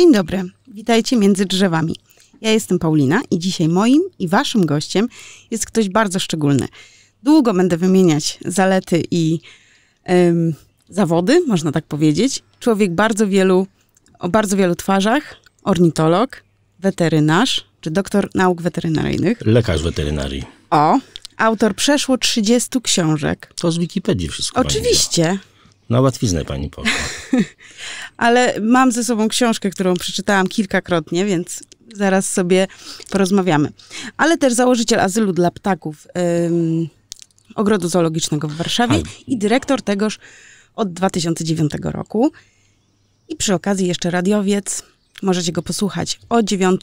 Dzień dobry, witajcie między drzewami. Ja jestem Paulina i dzisiaj moim i waszym gościem jest ktoś bardzo szczególny. Długo będę wymieniać zalety i ym, zawody, można tak powiedzieć. Człowiek bardzo wielu, o bardzo wielu twarzach, ornitolog, weterynarz czy doktor nauk weterynaryjnych. Lekarz weterynarii. O, autor przeszło 30 książek. To z Wikipedii wszystko. Oczywiście. Na łatwiznę pani poszła. Ale mam ze sobą książkę, którą przeczytałam kilkakrotnie, więc zaraz sobie porozmawiamy. Ale też założyciel azylu dla ptaków ym, Ogrodu Zoologicznego w Warszawie i dyrektor tegoż od 2009 roku. I przy okazji jeszcze radiowiec. Możecie go posłuchać o 9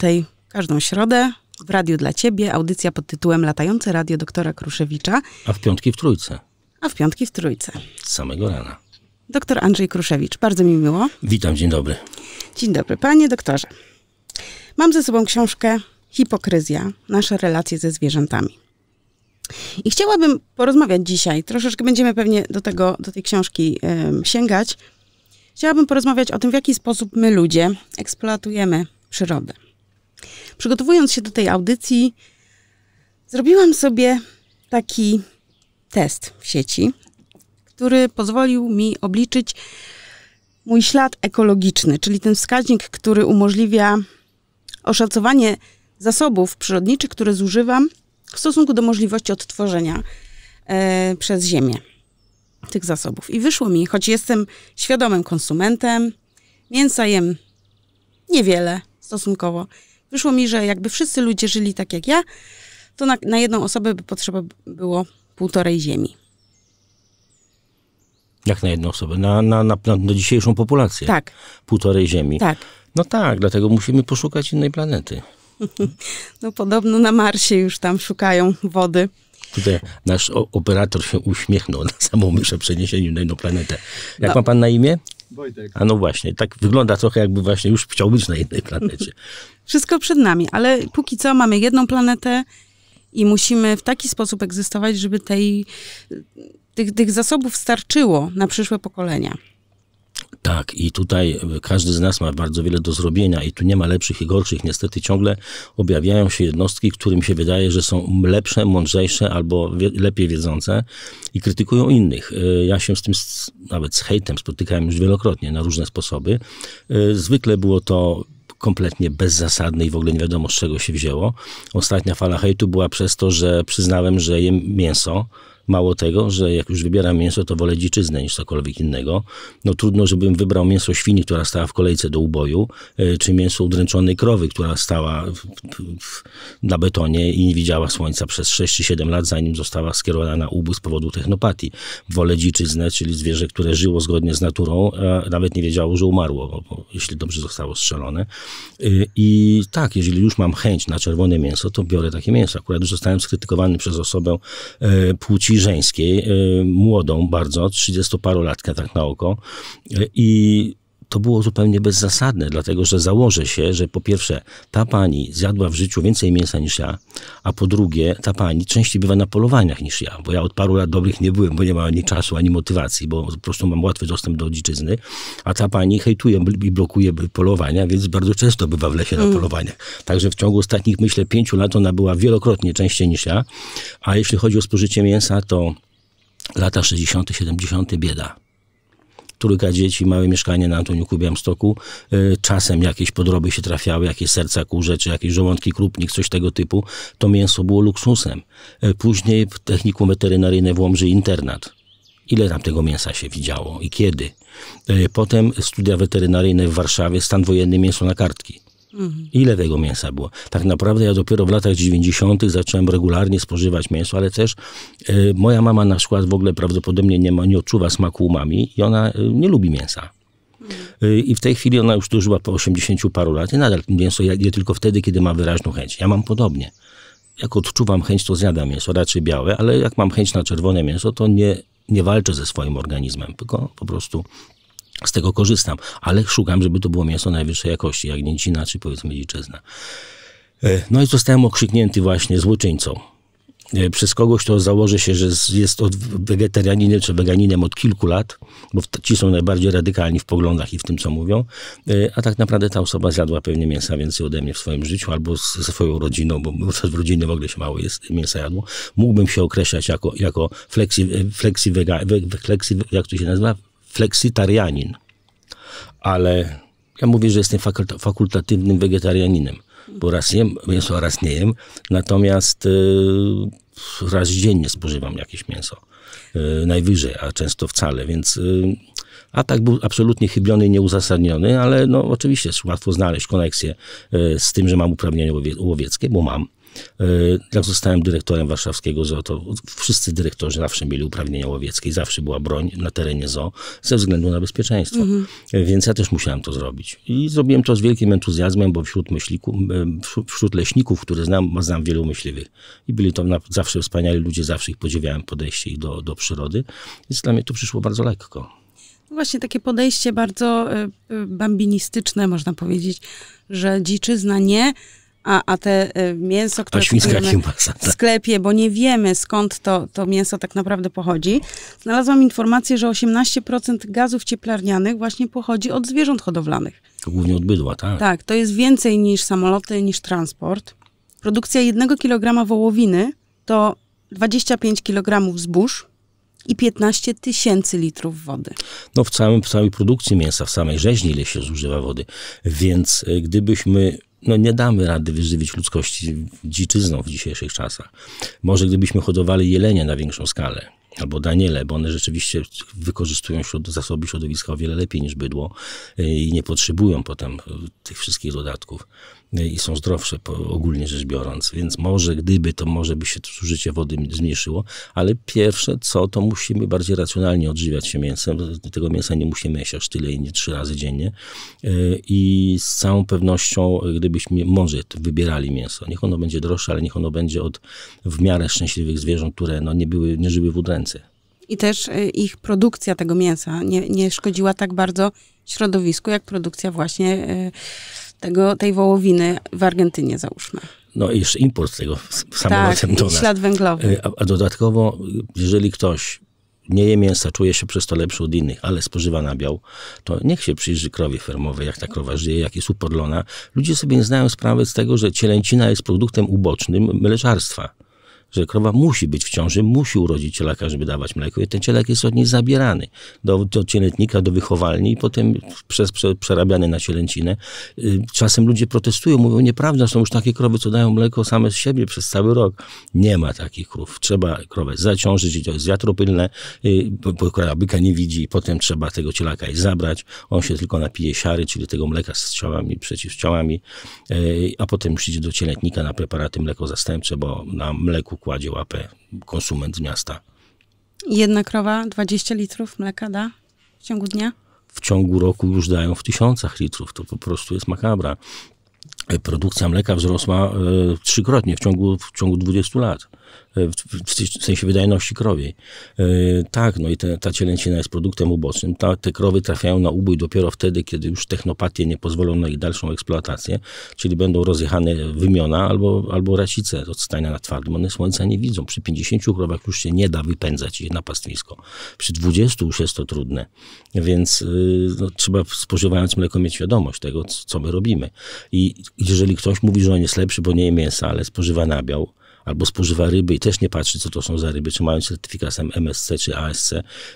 każdą środę w Radiu dla Ciebie. Audycja pod tytułem Latające Radio doktora Kruszewicza. A w piątki w Trójce. A w piątki w Trójce. Z samego rana. Doktor Andrzej Kruszewicz, bardzo mi miło. Witam, dzień dobry. Dzień dobry, panie doktorze. Mam ze sobą książkę Hipokryzja nasze relacje ze zwierzętami. I chciałabym porozmawiać dzisiaj, troszeczkę będziemy pewnie do, tego, do tej książki yy, sięgać. Chciałabym porozmawiać o tym, w jaki sposób my ludzie eksploatujemy przyrodę. Przygotowując się do tej audycji, zrobiłam sobie taki test w sieci który pozwolił mi obliczyć mój ślad ekologiczny, czyli ten wskaźnik, który umożliwia oszacowanie zasobów przyrodniczych, które zużywam w stosunku do możliwości odtworzenia e, przez Ziemię tych zasobów. I wyszło mi, choć jestem świadomym konsumentem, mięsa jem niewiele stosunkowo. Wyszło mi, że jakby wszyscy ludzie żyli tak jak ja, to na, na jedną osobę by potrzeba było półtorej ziemi. Jak na jedną osobę? Na, na, na, na dzisiejszą populację. Tak. Półtorej Ziemi. Tak. No tak, dlatego musimy poszukać innej planety. No podobno na Marsie już tam szukają wody. Tutaj nasz operator się uśmiechnął na samą myszę przeniesieniu na inną planetę. Jak no. ma pan na imię? Wojtek. A no właśnie, tak wygląda trochę jakby właśnie już chciał być na innej planecie. Wszystko przed nami, ale póki co mamy jedną planetę, i musimy w taki sposób egzystować, żeby tej, tych, tych zasobów starczyło na przyszłe pokolenia. Tak, i tutaj każdy z nas ma bardzo wiele do zrobienia, i tu nie ma lepszych i gorszych. Niestety ciągle objawiają się jednostki, którym się wydaje, że są lepsze, mądrzejsze albo wie, lepiej wiedzące i krytykują innych. Y, ja się z tym nawet z hejtem spotykałem już wielokrotnie na różne sposoby. Y, zwykle było to kompletnie bezzasadne i w ogóle nie wiadomo z czego się wzięło. Ostatnia fala hejtu była przez to, że przyznałem, że jem mięso, Mało tego, że jak już wybieram mięso, to wolę dziczyznę niż cokolwiek innego. No trudno, żebym wybrał mięso świni, która stała w kolejce do uboju, e, czy mięso udręczonej krowy, która stała w, w, na betonie i nie widziała słońca przez 6 czy 7 lat, zanim została skierowana na ubój z powodu technopatii. Wolę dziczyznę, czyli zwierzę, które żyło zgodnie z naturą, a nawet nie wiedziało, że umarło, bo, bo, jeśli dobrze zostało strzelone. E, I tak, jeżeli już mam chęć na czerwone mięso, to biorę takie mięso. Akurat już zostałem skrytykowany przez osobę e, płci, żeńskiej, y, młodą bardzo, trzydziestoparolatkę tak na oko y, i to było zupełnie bezzasadne, dlatego że założę się, że po pierwsze ta pani zjadła w życiu więcej mięsa niż ja, a po drugie ta pani częściej bywa na polowaniach niż ja, bo ja od paru lat dobrych nie byłem, bo nie mam ani czasu, ani motywacji, bo po prostu mam łatwy dostęp do dziczyzny, a ta pani hejtuje i blokuje polowania, więc bardzo często bywa w lesie na mm. polowaniach. Także w ciągu ostatnich, myślę, pięciu lat ona była wielokrotnie częściej niż ja, a jeśli chodzi o spożycie mięsa, to lata 60., 70. bieda trójka dzieci, małe mieszkanie na Antoniuku Białymstoku. Y, czasem jakieś podroby się trafiały, jakieś serca kurze, czy jakieś żołądki krupnik, coś tego typu. To mięso było luksusem. Y, później w technikum weterynaryjne w Łomży internat ile tam tego mięsa się widziało i kiedy. Y, potem studia weterynaryjne w Warszawie, stan wojenny, mięso na kartki. Mhm. Ile tego mięsa było? Tak naprawdę ja dopiero w latach 90. zacząłem regularnie spożywać mięso, ale też y, moja mama na przykład w ogóle prawdopodobnie nie, ma, nie odczuwa smaku umami i ona y, nie lubi mięsa. Mhm. Y, I w tej chwili ona już dożyła po 80 paru lat i nadal mięso je tylko wtedy, kiedy ma wyraźną chęć. Ja mam podobnie. Jak odczuwam chęć, to zjadam mięso, raczej białe, ale jak mam chęć na czerwone mięso, to nie, nie walczę ze swoim organizmem, tylko po prostu z tego korzystam, ale szukam, żeby to było mięso najwyższej jakości, jak nięcina czy powiedzmy dziczyzna. E, no i zostałem okrzyknięty właśnie złoczyńcą e, przez kogoś, to założy się, że jest od wegetarianinem czy weganinem od kilku lat, bo ci są najbardziej radykalni w poglądach i w tym, co mówią, e, a tak naprawdę ta osoba zjadła pewnie mięsa więcej ode mnie w swoim życiu albo ze swoją rodziną, bo w rodzinie w ogóle się mało jest, mięsa jadło. Mógłbym się określać jako, jako flexi, flexi, wega, flexi, jak to się nazywa? fleksitarianin, ale ja mówię, że jestem fakultatywnym wegetarianinem, bo raz jem mięso, a raz nie jem, natomiast y, raz dziennie spożywam jakieś mięso, y, najwyżej, a często wcale, więc... Y, a Atak był absolutnie chybiony i nieuzasadniony, ale no, oczywiście łatwo znaleźć koneksję z tym, że mam uprawnienia łowieckie, bo mam. E, jak zostałem dyrektorem warszawskiego ZOO, to wszyscy dyrektorzy zawsze mieli uprawnienia łowieckie i zawsze była broń na terenie ZOO ze względu na bezpieczeństwo. Mhm. Więc ja też musiałem to zrobić. I zrobiłem to z wielkim entuzjazmem, bo wśród, myślików, wśród leśników, które znam, znam wielu myśliwych. I byli to zawsze wspaniali ludzie, zawsze ich podziwiałem podejście ich do, do przyrody. Więc dla mnie to przyszło bardzo lekko. No właśnie takie podejście bardzo e, e, bambinistyczne, można powiedzieć, że dziczyzna nie, a, a te e, mięso, które kupujemy tak. w sklepie, bo nie wiemy skąd to, to mięso tak naprawdę pochodzi. Znalazłam informację, że 18% gazów cieplarnianych właśnie pochodzi od zwierząt hodowlanych. Głównie od bydła, tak? Tak, to jest więcej niż samoloty, niż transport. Produkcja jednego kilograma wołowiny to 25 kg zbóż, i 15 tysięcy litrów wody. No w, całym, w całej produkcji mięsa, w samej rzeźni, ile się zużywa wody. Więc y, gdybyśmy no nie damy rady wyżywić ludzkości dziczyzną w dzisiejszych czasach. Może gdybyśmy hodowali jelenie na większą skalę, albo daniele, bo one rzeczywiście wykorzystują środ zasoby środowiska o wiele lepiej niż bydło e, i nie potrzebują potem tych wszystkich dodatków i są zdrowsze ogólnie rzecz biorąc. Więc może gdyby, to może by się zużycie wody zmniejszyło, ale pierwsze co, to musimy bardziej racjonalnie odżywiać się mięsem. Tego mięsa nie musimy jeść aż tyle i nie trzy razy dziennie. E, I z całą pewnością, gdybyśmy może wybierali mięso, niech ono będzie droższe, ale niech ono będzie od w miarę szczęśliwych zwierząt, które no, nie, były, nie żyły w udręce. I też e, ich produkcja tego mięsa nie, nie szkodziła tak bardzo środowisku, jak produkcja właśnie e, tego, tej wołowiny w Argentynie załóżmy. No i jeszcze import tego samolotem tak, do nas. ślad węglowy. E, a, a dodatkowo, jeżeli ktoś nie je mięsa, czuje się przez to lepszy od innych, ale spożywa nabiał, to niech się przyjrzy krowie fermowej, jak ta krowa żyje, jak jest upodlona. Ludzie sobie nie znają sprawy z tego, że cielęcina jest produktem ubocznym mleczarstwa że krowa musi być w ciąży, musi urodzić cielaka, żeby dawać mleko i ten cielak jest od niej zabierany do, do cielętnika, do wychowalni i potem przez, prze, przerabiany na cielęcinę. Y, czasem ludzie protestują, mówią, nieprawda, są już takie krowy, co dają mleko same z siebie przez cały rok. Nie ma takich krów. Trzeba krowę zaciążyć i to jest wiatropylne, y, bo krowa byka nie widzi i potem trzeba tego cielaka i zabrać. On się tylko napije siary, czyli tego mleka z ciałami, przeciwciałami, y, a potem przyjdzie do cielętnika na preparaty mleko zastępcze, bo na mleku kładzie łapę konsument z miasta. Jedna krowa 20 litrów mleka da w ciągu dnia? W ciągu roku już dają w tysiącach litrów. To po prostu jest makabra. E, produkcja mleka wzrosła e, trzykrotnie w ciągu, w ciągu 20 lat. E, w, sensie wydajności krowiej. E, tak, no i te, ta cielęcina jest produktem ubocznym. Ta, te krowy trafiają na ubój dopiero wtedy, kiedy już technopatie nie pozwolą na ich dalszą eksploatację, czyli będą rozjechane wymiona albo, albo racice od stania na twardym. One słońca nie widzą. Przy 50 krowach już się nie da wypędzać ich na pastwisko. Przy 20 już jest to trudne, więc y, no, trzeba spożywając mleko mieć świadomość tego, co my robimy. I jeżeli ktoś mówi, że on jest lepszy, bo nie je mięsa, ale spożywa nabiał, albo spożywa ryby i też nie patrzy, co to są za ryby, czy mają certyfikat MSC czy ASC,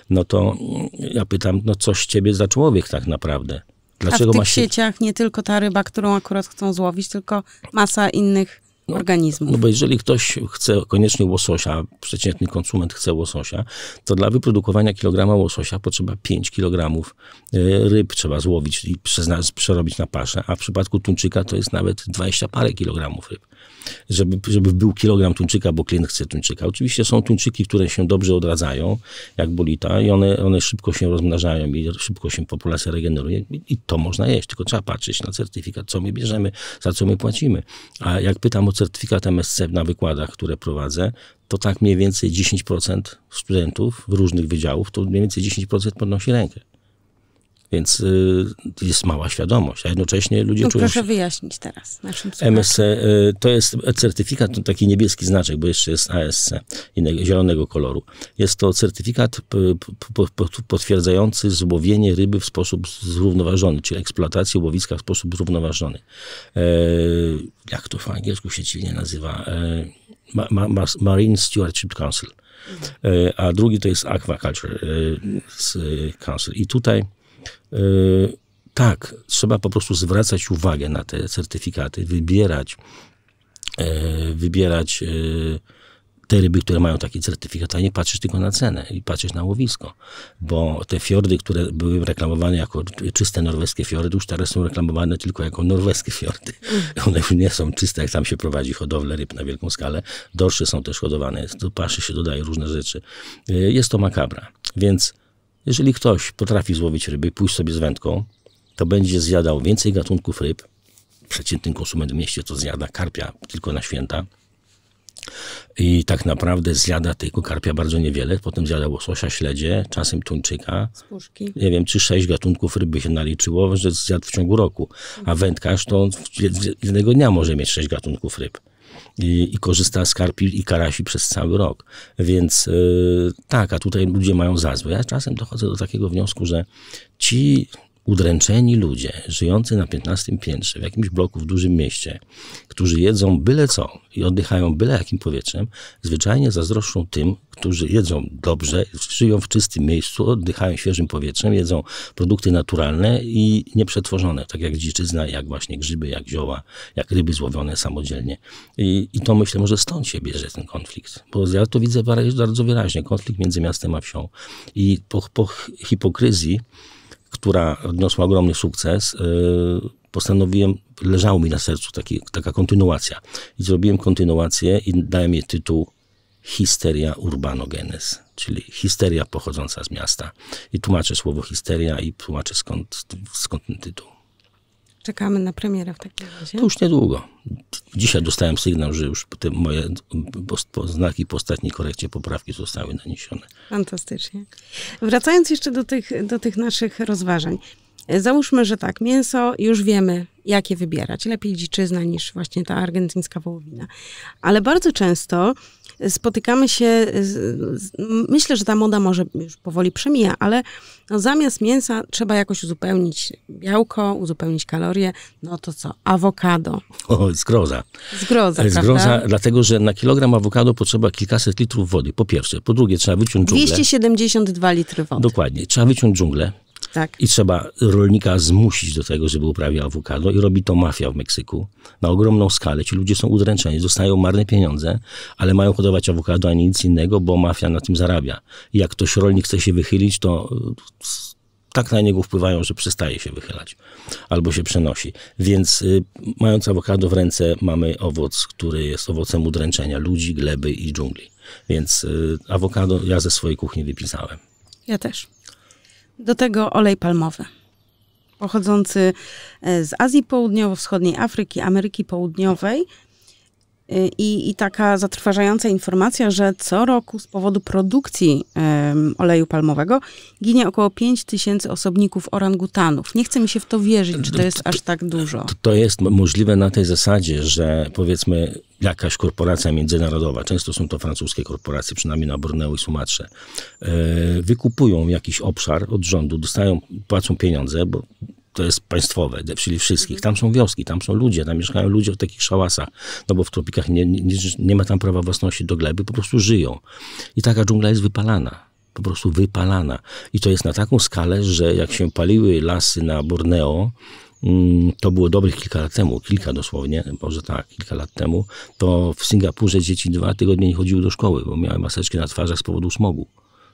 no to mm, ja pytam, no coś ciebie za człowiek tak naprawdę. Dlaczego A w tych się... sieciach nie tylko ta ryba, którą akurat chcą złowić, tylko masa innych no, organizmów. No bo jeżeli ktoś chce koniecznie łososia, przeciętny konsument chce łososia, to dla wyprodukowania kilograma łososia potrzeba 5 kilogramów e, ryb trzeba złowić i przerobić na paszę, a w przypadku tuńczyka to jest nawet 20 parę kilogramów ryb żeby, żeby był kilogram tuńczyka, bo klient chce tuńczyka. Oczywiście są tuńczyki, które się dobrze odradzają, jak bolita, i one, one szybko się rozmnażają i szybko się populacja regeneruje i, i to można jeść, tylko trzeba patrzeć na certyfikat, co my bierzemy, za co my płacimy. A jak pytam o certyfikat MSC na wykładach, które prowadzę, to tak mniej więcej 10% studentów w różnych wydziałów, to mniej więcej 10% podnosi rękę. Więc y, jest mała świadomość, a jednocześnie ludzie no, czują proszę się... Proszę wyjaśnić teraz naszym MSC y, to jest certyfikat, to taki niebieski znaczek, bo jeszcze jest ASC, innego, zielonego koloru. Jest to certyfikat potwierdzający złowienie ryby w sposób zrównoważony, czyli eksploatację łowiska w sposób zrównoważony. E, jak to w angielsku się dziwnie nazywa? E, ma, ma, Marine Stewardship Council. E, a drugi to jest Aquaculture e, e, Council. I tutaj E, tak, trzeba po prostu zwracać uwagę na te certyfikaty, wybierać, e, wybierać e, te ryby, które mają taki certyfikat, a nie patrzysz tylko na cenę i patrzysz na łowisko. Bo te fiordy, które były reklamowane jako czyste norweskie fiordy, już teraz są reklamowane tylko jako norweskie fiordy. Mm. One już nie są czyste, jak tam się prowadzi hodowlę ryb na wielką skalę. Dorsze są też hodowane, do paszy się dodaje różne rzeczy. Jest to makabra. Więc jeżeli ktoś potrafi złowić ryby, pójść sobie z wędką, to będzie zjadał więcej gatunków ryb. Przeciętny konsument w mieście to zjada karpia tylko na święta. I tak naprawdę zjada tylko karpia bardzo niewiele. Potem zjada łososia, śledzie, czasem tuńczyka. Spuszki. Nie wiem, czy sześć gatunków ryby się naliczyło, że zjadł w ciągu roku. A wędkarz to jednego dnia może mieć sześć gatunków ryb i, i korzysta z karpi i karasi przez cały rok. Więc yy, tak, a tutaj ludzie mają za złe. Ja czasem dochodzę do takiego wniosku, że ci udręczeni ludzie żyjący na 15 piętrze w jakimś bloku w dużym mieście, którzy jedzą byle co i oddychają byle jakim powietrzem, zwyczajnie zazdroszczą tym, którzy jedzą dobrze, żyją w czystym miejscu, oddychają świeżym powietrzem, jedzą produkty naturalne i nieprzetworzone, tak jak dziczyzna, jak właśnie grzyby, jak zioła, jak ryby złowione samodzielnie. I, i to myślę, może stąd się bierze ten konflikt, bo ja to widzę bardzo wyraźnie, konflikt między miastem a wsią. I po, po hipokryzji która odniosła ogromny sukces, y, postanowiłem, leżało mi na sercu taki, taka kontynuacja. I zrobiłem kontynuację i dałem jej tytuł Histeria Urbanogenes, czyli histeria pochodząca z miasta. I tłumaczę słowo histeria i tłumaczę skąd, skąd ten tytuł. Czekamy na premierę w takim razie. To już niedługo. Dzisiaj dostałem sygnał, że już te moje znaki po ostatniej korekcie poprawki zostały naniesione. Fantastycznie. Wracając jeszcze do tych, do tych naszych rozważań. Załóżmy, że tak, mięso już wiemy, jakie wybierać. Lepiej dziczyzna niż właśnie ta argentyńska wołowina. Ale bardzo często spotykamy się, myślę, że ta moda może już powoli przemija, ale no zamiast mięsa trzeba jakoś uzupełnić białko, uzupełnić kalorie, no to co? Awokado. O, zgroza. Zgroza, e, Zgroza, prawda? dlatego, że na kilogram awokado potrzeba kilkaset litrów wody, po pierwsze. Po drugie, trzeba wyciąć dżunglę. 272 litry wody. Dokładnie. Trzeba wyciąć dżunglę, tak. I trzeba rolnika zmusić do tego, żeby uprawiał awokado i robi to mafia w Meksyku na ogromną skalę. Ci ludzie są udręczeni, dostają marne pieniądze, ale mają hodować awokado, a nie nic innego, bo mafia na tym zarabia. I jak ktoś rolnik chce się wychylić, to e, tak na niego wpływają, że przestaje się wychylać albo się przenosi. Więc y, mając awokado w ręce, mamy owoc, który jest owocem udręczenia ludzi, gleby i dżungli. Więc y, awokado ja ze swojej kuchni wypisałem. Ja też. Do tego olej palmowy pochodzący e, z Azji Południowo-Wschodniej, Afryki, Ameryki Południowej – Y, I, I, taka zatrważająca informacja, że co roku z powodu produkcji um, oleju palmowego ginie około 5 tysięcy osobników orangutanów. Nie chce mi się w to wierzyć, czy to jest aż tak dużo. To jest możliwe na tej zasadzie, że powiedzmy jakaś korporacja międzynarodowa, często są to francuskie korporacje, przynajmniej na Borneo i Sumatrze, e, wykupują jakiś obszar od rządu, dostają, płacą pieniądze, bo to jest państwowe, czyli wszystkich. Mhm. Tam są wioski, tam są ludzie, tam mieszkają ludzie w takich szałasach, no bo w tropikach nie, nie, nie ma tam prawa własności do gleby, po prostu żyją. I taka dżungla jest wypalana po prostu wypalana. I to jest na taką skalę, że jak się paliły lasy na Borneo, mm, to było dobrych kilka lat temu, kilka dosłownie, może tak, kilka lat temu, to w Singapurze dzieci dwa tygodnie nie chodziły do szkoły, bo miały maseczki na twarzach z powodu smogu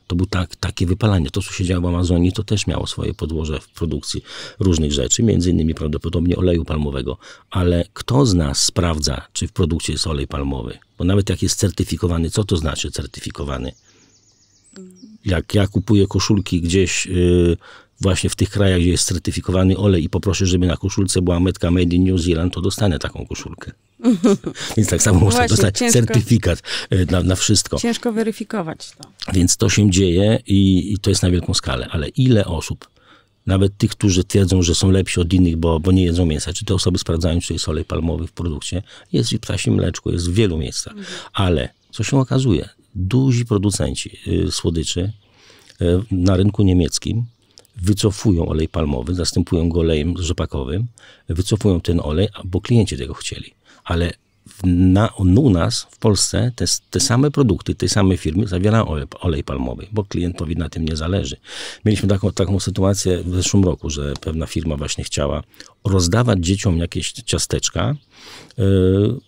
to było tak, takie wypalanie. To, co się działo w Amazonii, to też miało swoje podłoże w produkcji różnych rzeczy, między innymi prawdopodobnie oleju palmowego. Ale kto z nas sprawdza, czy w produkcji jest olej palmowy? Bo nawet jak jest certyfikowany, co to znaczy certyfikowany? Jak ja kupuję koszulki gdzieś yy, właśnie w tych krajach, gdzie jest certyfikowany olej i poproszę, żeby na koszulce była metka Made in New Zealand, to dostanę taką koszulkę. Więc tak samo można dostać ciężko, certyfikat e, na, na, wszystko. Ciężko weryfikować to. Więc to się dzieje i, i to jest na wielką skalę. Ale ile osób nawet tych, którzy twierdzą, że są lepsi od innych, bo, bo nie jedzą mięsa, czy te osoby sprawdzają, czy jest olej palmowy w produkcie, jest i ptasim mleczku, jest w wielu miejscach. Mhm. Ale co się okazuje, duzi producenci y, słodyczy y, na rynku niemieckim wycofują olej palmowy, zastępują go olejem rzepakowym, wycofują ten olej, bo klienci tego chcieli ale na, u nas w Polsce te, te same produkty, tej samej firmy zawierają olej, olej, palmowy, bo klientowi na tym nie zależy. Mieliśmy taką, taką sytuację w zeszłym roku, że pewna firma właśnie chciała rozdawać dzieciom jakieś ciasteczka yy,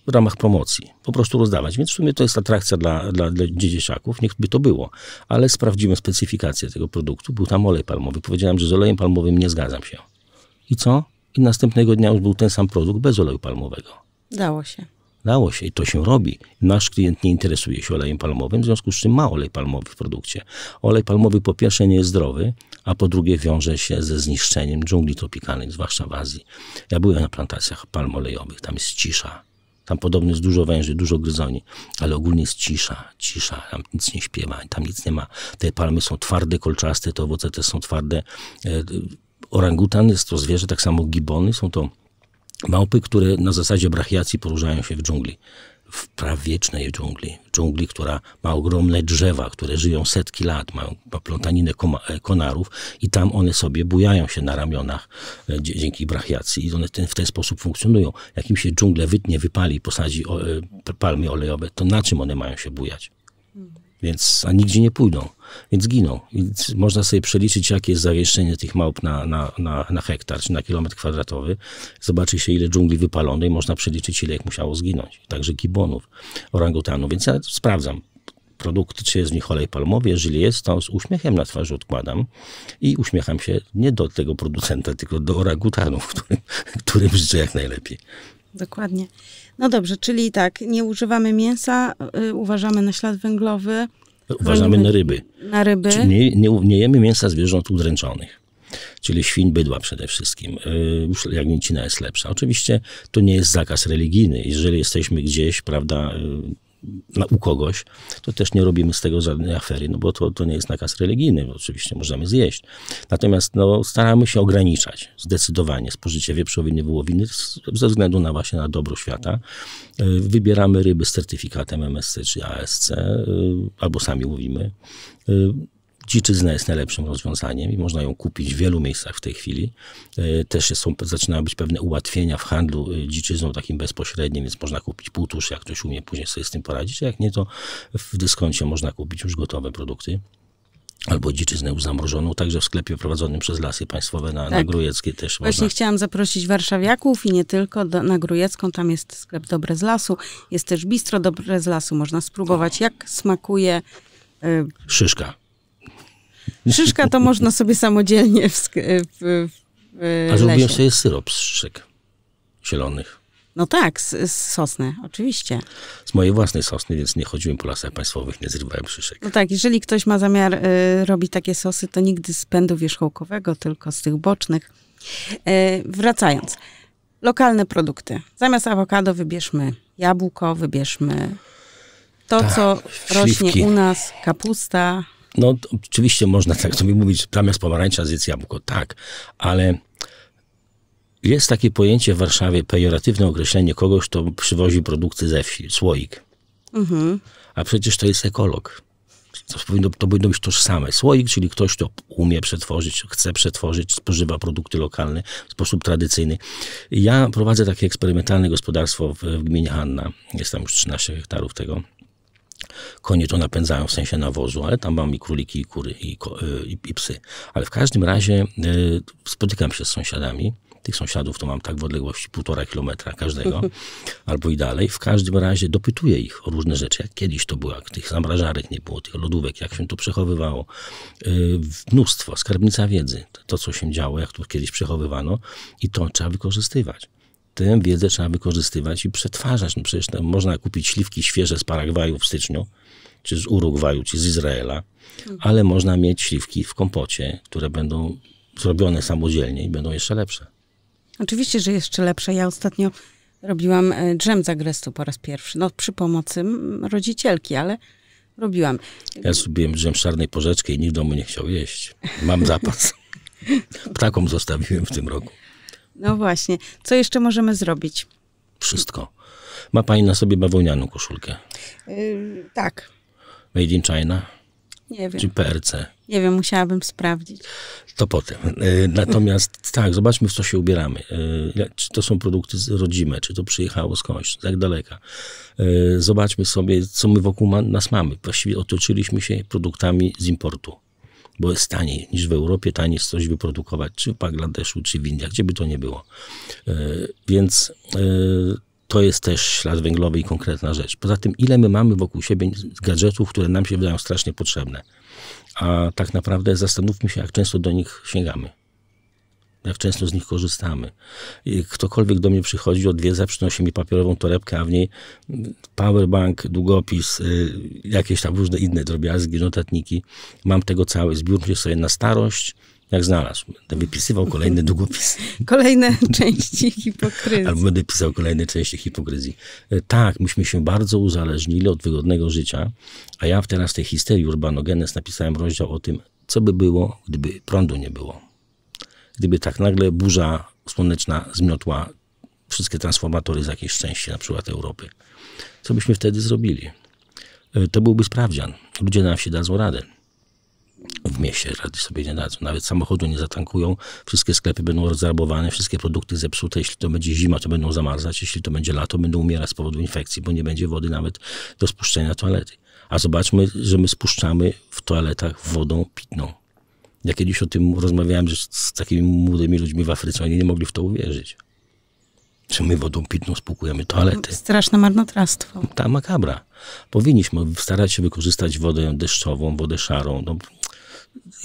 w ramach promocji. Po prostu rozdawać. Więc w sumie to jest atrakcja dla, dla, dla dzieciaków, niech by to było. Ale sprawdziłem specyfikację tego produktu, był tam olej palmowy. Powiedziałem, że z olejem palmowym nie zgadzam się. I co? I następnego dnia już był ten sam produkt bez oleju palmowego. Dało się. Dało się i to się robi. Nasz klient nie interesuje się olejem palmowym, w związku z czym ma olej palmowy w produkcie. Olej palmowy po pierwsze nie jest zdrowy, a po drugie wiąże się ze zniszczeniem dżungli tropikalnych, zwłaszcza w Azji. Ja byłem na plantacjach palm olejowych, tam jest cisza. Tam podobno jest dużo węży, dużo gryzoni, ale ogólnie jest cisza, cisza, tam nic nie śpiewa, tam nic nie ma. Te palmy są twarde, kolczaste, te owoce też są twarde. E, orangutan jest to zwierzę, tak samo gibony, są to Małpy, które na zasadzie brachiacji poruszają się w dżungli w prawiecznej dżungli. Dżungli, która ma ogromne drzewa, które żyją setki lat, mają plątaninę e, konarów i tam one sobie bujają się na ramionach e, dzięki brachiacji i one ten, w ten sposób funkcjonują. Jak im się dżunglę wytnie, wypali, posadzi e, palmy olejowe, to na czym one mają się bujać? Hmm więc, a nigdzie nie pójdą, więc giną. Więc można sobie przeliczyć, jakie jest zawieszenie tych małp na, na, na, na hektar czy na kilometr kwadratowy. Zobaczy się, ile dżungli wypalonej, można przeliczyć, ile ich musiało zginąć. Także gibonów, orangutanów, więc ja sprawdzam produkty, czy jest w nich olej palmowy. Jeżeli jest, to z uśmiechem na twarzy odkładam i uśmiecham się nie do tego producenta, tylko do orangutanów, którym, którym życzę jak najlepiej. Dokładnie. No dobrze, czyli tak, nie używamy mięsa, y, uważamy na ślad węglowy. Uważamy na ryby. Na ryby. Czyli nie, nie, nie jemy mięsa zwierząt udręczonych. Czyli świń bydła przede wszystkim. Y, już jagnięcina jest lepsza. Oczywiście to nie jest zakaz religijny. Jeżeli jesteśmy gdzieś, prawda, y, na, u kogoś, to też nie robimy z tego żadnej afery, no bo to, to nie jest nakaz religijny, oczywiście możemy zjeść. Natomiast no, staramy się ograniczać zdecydowanie spożycie wieprzowiny, wołowiny ze względu na właśnie na dobro świata. E, wybieramy ryby z certyfikatem MSC czy ASC, e, albo sami łowimy. E, Dziczyzna jest najlepszym rozwiązaniem i można ją kupić w wielu miejscach w tej chwili. E, też są, zaczynają być pewne ułatwienia w handlu e, dziczyzną takim bezpośrednim, więc można kupić półtusz, jak ktoś umie później sobie z tym poradzić, a jak nie, to w dyskoncie można kupić już gotowe produkty albo dziczyznę zamrożoną, także w sklepie prowadzonym przez Lasy Państwowe na, tak. na Grujeckiej też Właśnie można... chciałam zaprosić warszawiaków i nie tylko do, na Grujecką, tam jest sklep Dobre z Lasu, jest też bistro Dobre z Lasu, można spróbować jak smakuje... Y... Szyszka. Szyszka to można sobie samodzielnie w, w, w A zrobiłem sobie syrop z szyk zielonych. No tak, z, z, sosny, oczywiście. Z mojej własnej sosny, więc nie chodziłem po lasach państwowych, nie zrywałem szyszek. No tak, jeżeli ktoś ma zamiar y, robić takie sosy, to nigdy z pędu wierzchołkowego, tylko z tych bocznych. Y, wracając, lokalne produkty. Zamiast awokado wybierzmy jabłko, wybierzmy to, tak, co rośnie u nas, kapusta, no oczywiście można tak sobie mówić, zamiast pomarańcza zjedz jabłko, tak, ale jest takie pojęcie w Warszawie, pejoratywne określenie kogoś, kto przywozi produkty ze wsi, słoik. Mhm. A przecież to jest ekolog. To powinno, to powinno być tożsame. Słoik, czyli ktoś, kto umie przetworzyć, chce przetworzyć, spożywa produkty lokalne w sposób tradycyjny. Ja prowadzę takie eksperymentalne gospodarstwo w, w gminie Hanna. Jest tam już 13 hektarów tego. Konie to napędzają w sensie nawozu, ale tam mam i króliki, i kury, i, y, i, i psy. Ale w każdym razie y, spotykam się z sąsiadami. Tych sąsiadów to mam tak w odległości półtora kilometra każdego, albo i dalej. W każdym razie dopytuję ich o różne rzeczy, jak kiedyś to było, jak tych zamrażarek nie było, tych lodówek, jak się to przechowywało. Y, mnóstwo, skarbnica wiedzy, to co się działo, jak to kiedyś przechowywano i to trzeba wykorzystywać tę wiedzę trzeba wykorzystywać i przetwarzać. No przecież można kupić śliwki świeże z Paragwaju w styczniu, czy z Urugwaju, czy z Izraela, ale można mieć śliwki w kompocie, które będą zrobione samodzielnie i będą jeszcze lepsze. Oczywiście, że jeszcze lepsze. Ja ostatnio robiłam e, drzem z agrestu po raz pierwszy. No, przy pomocy rodzicielki, ale robiłam. Ja zrobiłem drzem z czarnej porzeczki i nikt w domu nie chciał jeść. Mam zapas. Ptakom zostawiłem w tym roku. No właśnie. Co jeszcze możemy zrobić? Wszystko. Ma pani na sobie bawełnianą koszulkę? Yy, tak. Made in China? Nie wiem. Czy PRC? Nie wiem, musiałabym sprawdzić. To potem. Yy, natomiast tak, zobaczmy, w co się ubieramy. Yy, czy to są produkty rodzime, czy to przyjechało skądś, tak daleka. Yy, zobaczmy sobie, co my wokół nas mamy. Właściwie otoczyliśmy się produktami z importu bo jest taniej niż w Europie, taniej jest coś wyprodukować, czy w Bangladeszu, czy w Indiach, gdzie by to nie było. E, więc e, to jest też ślad węglowy i konkretna rzecz. Poza tym, ile my mamy wokół siebie gadżetów, które nam się wydają strasznie potrzebne, a tak naprawdę zastanówmy się, jak często do nich sięgamy jak często z nich korzystamy. I ktokolwiek do mnie przychodzi, odwiedza, przynosi mi papierową torebkę, a w niej powerbank, długopis, y, jakieś tam różne inne drobiazgi, notatniki. Mam tego cały zbiór, się sobie na starość, jak znalazł. Będę wypisywał kolejny długopis. Kolejne części hipokryzji. Albo będę pisał kolejne części hipokryzji. Y, tak, myśmy się bardzo uzależnili od wygodnego życia, a ja teraz w tej histerii urbanogenes napisałem rozdział o tym, co by było, gdyby prądu nie było gdyby tak nagle burza słoneczna zmiotła wszystkie transformatory z jakiejś części, na przykład Europy. Co byśmy wtedy zrobili? E, to byłby sprawdzian. Ludzie nam się dadzą radę. W mieście rady sobie nie dadzą. Nawet samochodu nie zatankują. Wszystkie sklepy będą rozrabowane, wszystkie produkty zepsute. Jeśli to będzie zima, to będą zamarzać. Jeśli to będzie lato, będą umierać z powodu infekcji, bo nie będzie wody nawet do spuszczenia toalety. A zobaczmy, że my spuszczamy w toaletach wodą pitną. Ja kiedyś o tym rozmawiałem z, z takimi młodymi ludźmi w Afryce, oni nie mogli w to uwierzyć. Czy my wodą pitną spłukujemy toalety? Straszne marnotrawstwo. Ta makabra. Powinniśmy starać się wykorzystać wodę deszczową, wodę szarą. No,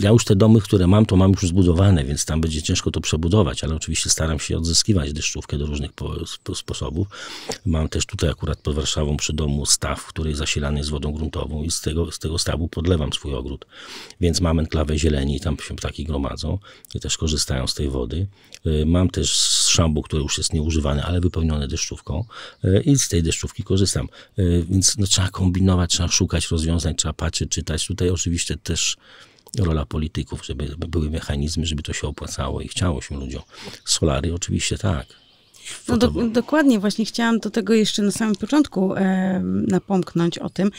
ja już te domy, które mam, to mam już zbudowane, więc tam będzie ciężko to przebudować, ale oczywiście staram się odzyskiwać deszczówkę do różnych sposobów. Mam też tutaj akurat pod Warszawą przy domu staw, który jest zasilany jest wodą gruntową i z tego, z tego stawu podlewam swój ogród, więc mam enklawę zieleni, tam się ptaki gromadzą i też korzystają z tej wody. Y, mam też szambu, który już jest nieużywany, ale wypełniony deszczówką y, i z tej deszczówki korzystam. Y, więc no, trzeba kombinować, trzeba szukać rozwiązań, trzeba patrzeć, czytać. Tutaj oczywiście też rola polityków, żeby, były mechanizmy, żeby to się opłacało i chciało się ludziom. Solary oczywiście tak, no do, dokładnie, właśnie chciałam do tego jeszcze na samym początku e, napomknąć o tym,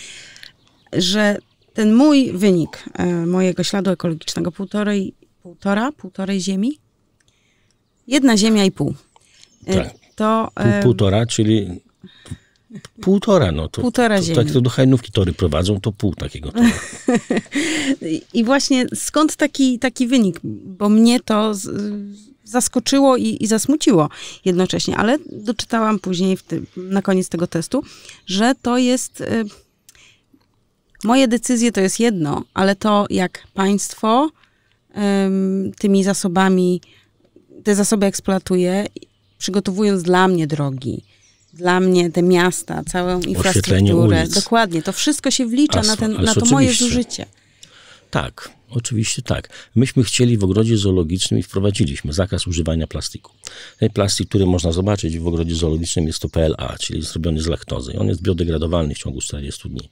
że ten mój wynik e, mojego śladu ekologicznego półtorej, półtora, półtorej ziemi, jedna ziemia i pół. E, tak. To, półtora, czyli Półtora, no to, Półtora to, to jak to do hajnówki tory prowadzą, to pół takiego I właśnie skąd taki, taki wynik? Bo mnie to z, zaskoczyło i, i, zasmuciło jednocześnie, ale doczytałam później na koniec tego testu, że to jest... Y, moje decyzje to jest jedno, ale to jak państwo y, tymi zasobami, te zasoby eksploatuje, przygotowując dla mnie drogi, dla mnie te miasta, całą infrastrukturę. Dokładnie, to wszystko się wlicza Asfalt, na, ten, na to oczywiście. moje zużycie. Tak, oczywiście tak. Myśmy chcieli w ogrodzie zoologicznym i wprowadziliśmy zakaz używania plastiku. Ten plastik, który można zobaczyć w ogrodzie zoologicznym jest to PLA, czyli zrobiony z laktozy. On jest biodegradowalny w ciągu 40 dni.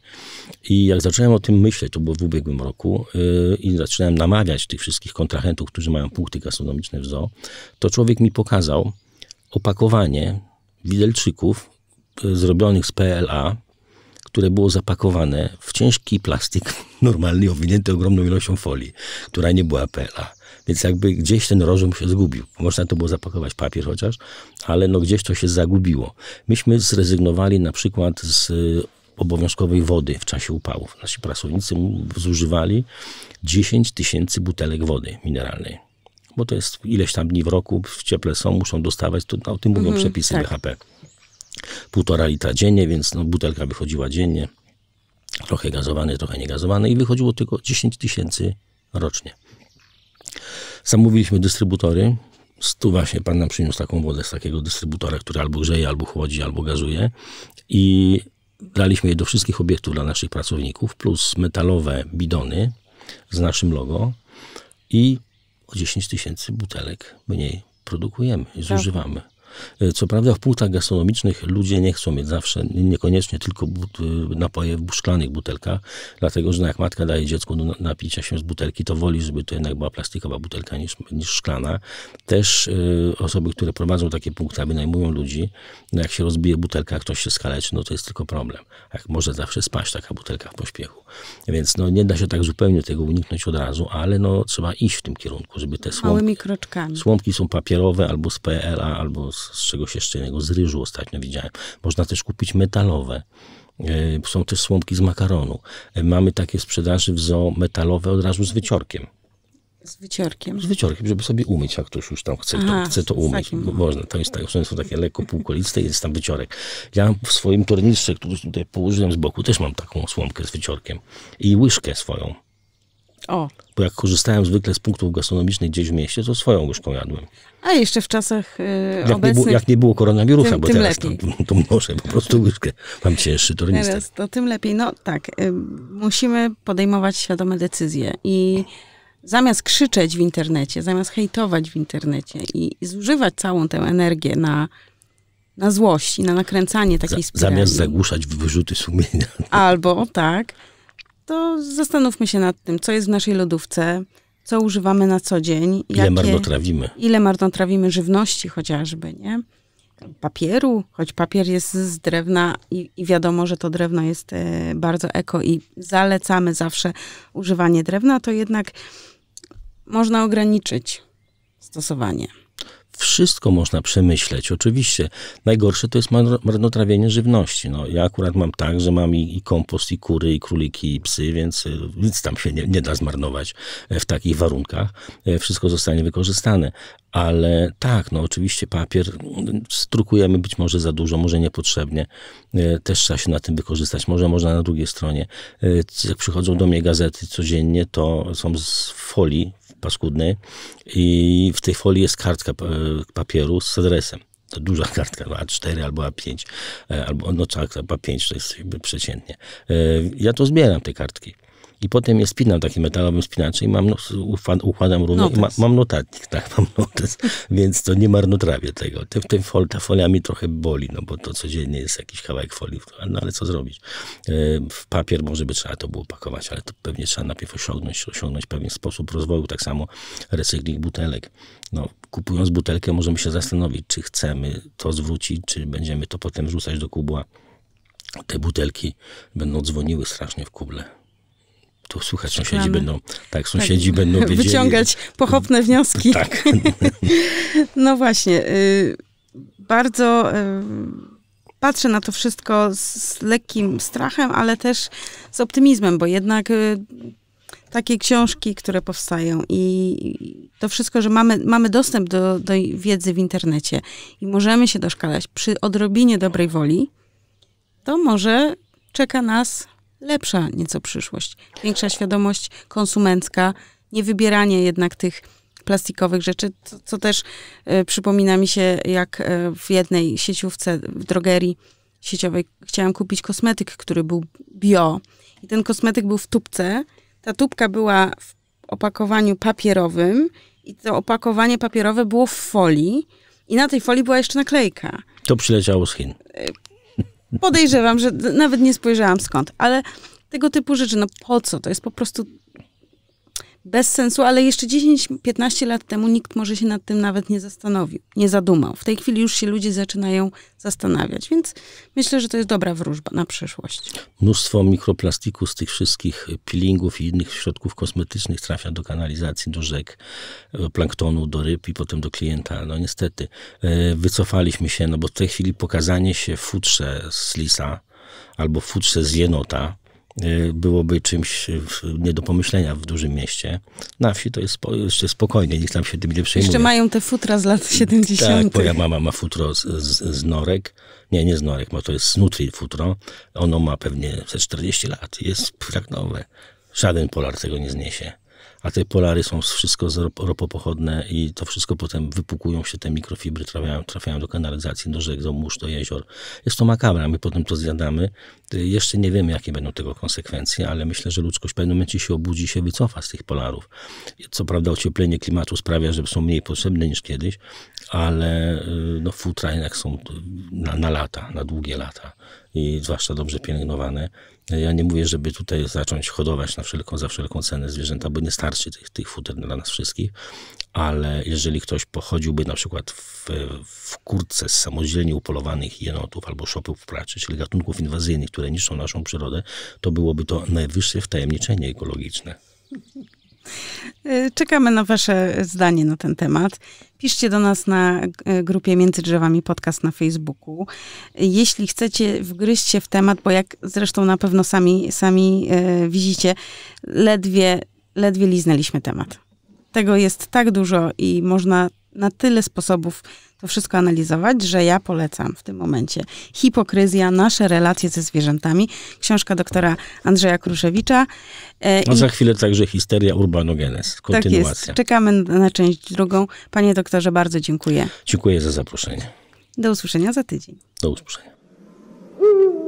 I jak zacząłem o tym myśleć, to było w ubiegłym roku yy, i zaczynałem namawiać tych wszystkich kontrahentów, którzy mają punkty gastronomiczne w zoo, to człowiek mi pokazał opakowanie widelczyków e, zrobionych z PLA, które było zapakowane w ciężki plastik, normalny, owinięty ogromną ilością folii, która nie była PLA. Więc jakby gdzieś ten rożem się zgubił. Można to było zapakować papier chociaż, ale no gdzieś to się zagubiło. Myśmy zrezygnowali na przykład z e, obowiązkowej wody w czasie upałów. Nasi pracownicy zużywali 10 tysięcy butelek wody mineralnej bo to jest ileś tam dni w roku, w cieple są, muszą dostawać, to, no, o tym mówią mhm, przepisy tak. BHP. Półtora litra dziennie, więc no, butelka wychodziła dziennie, trochę gazowane, trochę niegazowane i wychodziło tylko 10 tysięcy rocznie. Zamówiliśmy dystrybutory, tu właśnie pan nam przyniósł taką wodę z takiego dystrybutora, który albo grzeje, albo chłodzi, albo gazuje i daliśmy je do wszystkich obiektów dla naszych pracowników, plus metalowe bidony z naszym logo i o 10 tysięcy butelek mniej produkujemy, tak. zużywamy. E, co prawda w punktach gastronomicznych ludzie nie chcą mieć zawsze, niekoniecznie tylko but, e, napoje w szklanych butelkach, dlatego że no jak matka daje dziecku do napicia się z butelki, to woli, żeby to jednak była plastikowa butelka niż, niż szklana. Też y, osoby, które prowadzą takie punkty, wynajmują ludzi, no jak się rozbije butelka, ktoś się skaleczy, no to jest tylko problem. Jak może zawsze spaść taka butelka w pośpiechu. Więc no, nie da się tak zupełnie tego uniknąć od razu, ale no, trzeba iść w tym kierunku, żeby te słomki... Małymi kroczkami. Słomki są papierowe albo z PLA, albo z z czegoś jeszcze innego, z ryżu ostatnio widziałem. Można też kupić metalowe. E, są też słomki z makaronu. E, mamy takie sprzedaży w zoo metalowe od razu z wyciorkiem. Z wyciorkiem. Z wyciorkiem, żeby sobie umyć, jak ktoś już tam chce, Aha, to, chce to umyć. No. Można, to jest tak, są takie lekko półkoliste jest tam wyciorek. Ja w swoim turnistrze, który tutaj położyłem z boku, też mam taką słomkę z wyciorkiem i łyżkę swoją. O. Bo jak korzystałem zwykle z punktów gastronomicznych gdzieś w mieście, to swoją łyżką jadłem. A jeszcze w czasach yy, jak obecnych... Nie było, jak nie było koronawirusa, tym, bo tym teraz lepiej. to, to po prostu łyżkę. Mam cięższy to Teraz to tym lepiej. No tak, y, musimy podejmować świadome decyzje i zamiast krzyczeć w internecie, zamiast hejtować w internecie i, i zużywać całą tę energię na na złość i na nakręcanie takiej Za, Zamiast zagłuszać wyrzuty sumienia. Albo tak, to zastanówmy się nad tym, co jest w naszej lodówce, co używamy na co dzień. Ile jakie, marnotrawimy. Ile marnotrawimy żywności chociażby, nie? Papieru, choć papier jest z drewna i, i wiadomo, że to drewno jest e, bardzo eko i zalecamy zawsze używanie drewna, to jednak można ograniczyć stosowanie. Wszystko można przemyśleć, oczywiście. Najgorsze to jest marnotrawienie żywności. No, ja akurat mam tak, że mam i, i kompost, i kury, i króliki, i psy, więc e, nic tam się nie, nie da zmarnować e, w takich warunkach. E, wszystko zostanie wykorzystane. Ale tak, no oczywiście papier mm, strukujemy być może za dużo, może niepotrzebnie. Też trzeba się na tym wykorzystać. Może można na drugiej stronie. Jak przychodzą do mnie gazety codziennie, to są z folii paskudny i w tej folii jest kartka papieru z adresem. To duża kartka, no A4 albo A5, e, albo no tak, A5 to jest przeciętnie. E, ja to zbieram te kartki i potem je spinam takim metalowym spinaczem i mam, no, układam równo ma, mam notatnik, tak, mam notes, więc to nie marnotrawię tego. Te, te fol, ta folia mi trochę boli, no bo to codziennie jest jakiś kawałek folii, no ale co zrobić. E, w papier może by trzeba to było pakować, ale to pewnie trzeba najpierw osiągnąć, osiągnąć pewien sposób rozwoju, tak samo recykling butelek. No, kupując butelkę możemy się zastanowić, czy chcemy to zwrócić, czy będziemy to potem rzucać do kubła. Te butelki będą dzwoniły strasznie w kuble tu słuchać sąsiedzi będą, tak, tak. sąsiedzi tak. będą wiedzieli. Wyciągać pochopne wnioski. Tak. no właśnie. Y, bardzo y, patrzę na to wszystko z lekkim strachem, ale też z optymizmem, bo jednak y, takie książki, które powstają i to wszystko, że mamy, mamy dostęp do, do wiedzy w internecie i możemy się doszkalać przy odrobinie dobrej woli, to może czeka nas lepsza nieco przyszłość. Większa świadomość konsumencka, nie wybieranie jednak tych plastikowych rzeczy, co, co też e, przypomina mi się, jak e, w jednej sieciówce, w drogerii sieciowej chciałam kupić kosmetyk, który był bio. I ten kosmetyk był w tubce. Ta tubka była w opakowaniu papierowym i to opakowanie papierowe było w folii i na tej folii była jeszcze naklejka. To przyleciało z Chin. E, Podejrzewam, że nawet nie spojrzałam skąd, ale tego typu rzeczy, no po co? To jest po prostu bez sensu, ale jeszcze 10-15 lat temu nikt może się nad tym nawet nie zastanowił, nie zadumał. W tej chwili już się ludzie zaczynają zastanawiać, więc myślę, że to jest dobra wróżba na przyszłość. Mnóstwo mikroplastiku z tych wszystkich peelingów i innych środków kosmetycznych trafia do kanalizacji, do rzek, do e, planktonu, do ryb i potem do klienta. No niestety, e, wycofaliśmy się, no bo w tej chwili pokazanie się w futrze z lisa albo w futrze z jenota, Y, byłoby czymś y, nie do pomyślenia w dużym mieście. Na wsi to jest jeszcze spokojnie, nikt tam się tym nie przejmuje. Jeszcze mają te futra z lat 70. Tak, moja mama ma futro z, z, z norek. Nie, nie z norek, bo to jest nutri futro. Ono ma pewnie ze 40 lat. Jest jak nowe. Żaden polar tego nie zniesie a te polary są wszystko ropopochodne i to wszystko potem wypukują się, te mikrofibry trafiają, trafiają do kanalizacji, do rzek, do mórz, do jezior. Jest to makabra, my potem to zjadamy. Y, jeszcze nie wiemy, jakie będą tego konsekwencje, ale myślę, że ludzkość w pewnym momencie się obudzi się wycofa z tych polarów. Co prawda ocieplenie klimatu sprawia, że są mniej potrzebne niż kiedyś, ale y, no, futra jednak są y, na, na lata, na długie lata i zwłaszcza dobrze pielęgnowane. Ja nie mówię, żeby tutaj zacząć hodować na wszelką, za wszelką cenę zwierzęta, bo nie starczy tych, tych futer dla nas wszystkich, ale jeżeli ktoś pochodziłby na przykład w, w kurtce z samodzielnie upolowanych jenotów albo szopów praczy, czyli gatunków inwazyjnych, które niszczą naszą przyrodę, to byłoby to najwyższe wtajemniczenie ekologiczne. Y, czekamy na Wasze zdanie na ten temat. Piszcie do nas na y, grupie Między Drzewami Podcast na Facebooku. Jeśli chcecie, wgryźcie w temat, bo jak zresztą na pewno sami, sami y, widzicie, ledwie, ledwie liznęliśmy temat. Tego jest tak dużo i można na tyle sposobów to wszystko analizować, że ja polecam w tym momencie. Hipokryzja, nasze relacje ze zwierzętami, książka doktora Andrzeja Kruszewicza. E, za i... chwilę także Histeria Urbanogenes, kontynuacja. Tak jest. Czekamy na część drugą. Panie doktorze, bardzo dziękuję. Dziękuję za zaproszenie. Do usłyszenia za tydzień. Do usłyszenia.